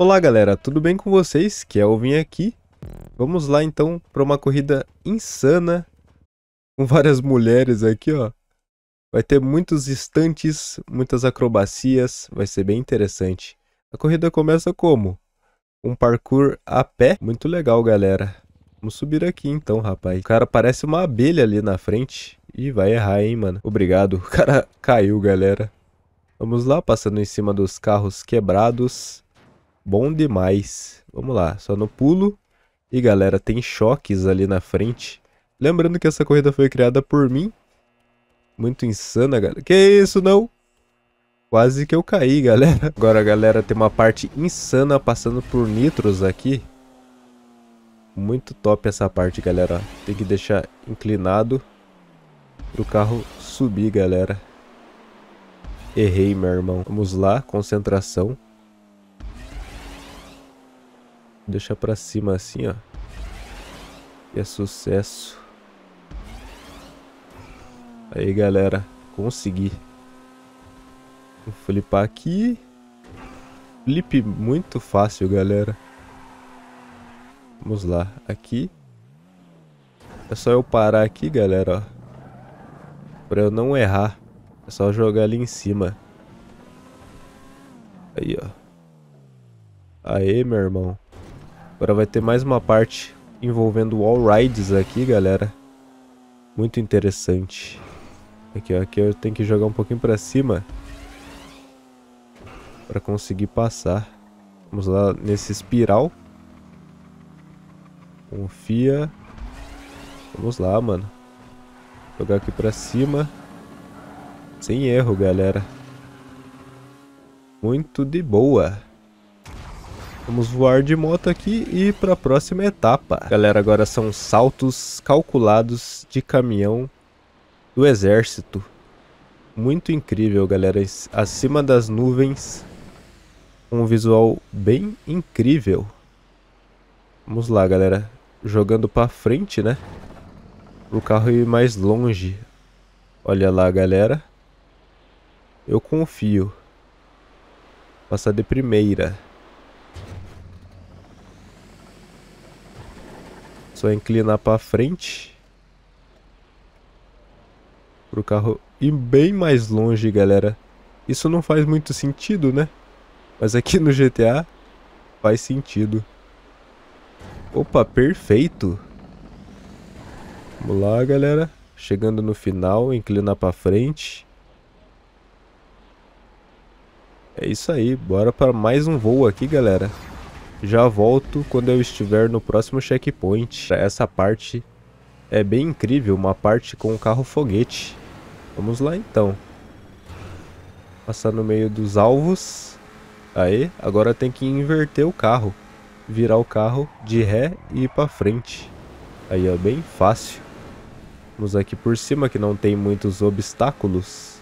Olá galera, tudo bem com vocês? Que é o Vim aqui. Vamos lá então para uma corrida insana com várias mulheres aqui, ó. Vai ter muitos estantes, muitas acrobacias, vai ser bem interessante. A corrida começa como? Um parkour a pé, muito legal galera. Vamos subir aqui então, rapaz. O cara parece uma abelha ali na frente. e vai errar, hein, mano. Obrigado. O cara caiu, galera. Vamos lá, passando em cima dos carros quebrados. Bom demais. Vamos lá, só no pulo. E galera, tem choques ali na frente. Lembrando que essa corrida foi criada por mim. Muito insana, galera. Que isso, não? Quase que eu caí, galera. Agora, galera, tem uma parte insana passando por nitros aqui. Muito top essa parte, galera. Tem que deixar inclinado pro carro subir, galera. Errei, meu irmão. Vamos lá, concentração. Deixa pra cima assim, ó. E é sucesso. Aí, galera. Consegui. Vou flipar aqui. Flip muito fácil, galera. Vamos lá. Aqui. É só eu parar aqui, galera, ó. Pra eu não errar. É só jogar ali em cima. Aí, ó. Aê, meu irmão. Agora vai ter mais uma parte envolvendo wall rides aqui, galera. Muito interessante. Aqui, ó, aqui eu tenho que jogar um pouquinho pra cima. Pra conseguir passar. Vamos lá nesse espiral. Confia. Vamos lá, mano. Jogar aqui pra cima. Sem erro, galera. Muito de boa. Vamos voar de moto aqui e para a próxima etapa. Galera, agora são saltos calculados de caminhão do exército. Muito incrível, galera. Acima das nuvens, um visual bem incrível. Vamos lá, galera. Jogando para frente, né? O carro ir mais longe. Olha lá, galera. Eu confio. Passar de primeira. Só inclinar para frente. Pro carro ir bem mais longe, galera. Isso não faz muito sentido, né? Mas aqui no GTA faz sentido. Opa, perfeito. Vamos lá, galera. Chegando no final, inclinar para frente. É isso aí, bora para mais um voo aqui, galera. Já volto quando eu estiver no próximo checkpoint. Essa parte é bem incrível, uma parte com o carro foguete. Vamos lá então. Passar no meio dos alvos. Aí, agora tem que inverter o carro. Virar o carro de ré e ir para frente. Aí é bem fácil. Vamos aqui por cima que não tem muitos obstáculos.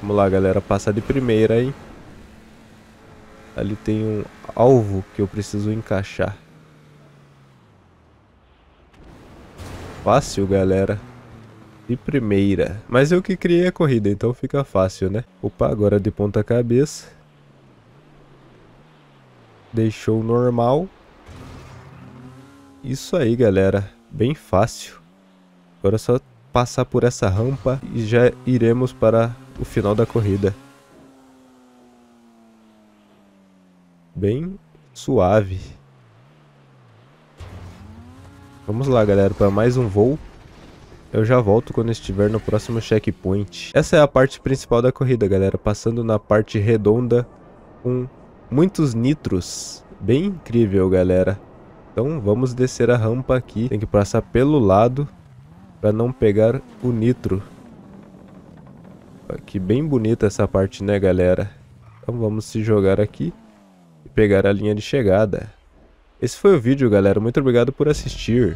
Vamos lá galera, passar de primeira, hein. Ali tem um alvo que eu preciso encaixar. Fácil, galera. De primeira. Mas eu que criei a corrida, então fica fácil, né? Opa, agora de ponta cabeça. Deixou normal. Isso aí, galera. Bem fácil. Agora é só passar por essa rampa e já iremos para o final da corrida. bem suave. Vamos lá, galera, para mais um voo. Eu já volto quando estiver no próximo checkpoint. Essa é a parte principal da corrida, galera. Passando na parte redonda com muitos nitros. Bem incrível, galera. Então vamos descer a rampa aqui. Tem que passar pelo lado para não pegar o nitro. Que bem bonita essa parte, né, galera? Então vamos se jogar aqui e pegar a linha de chegada. Esse foi o vídeo galera, muito obrigado por assistir.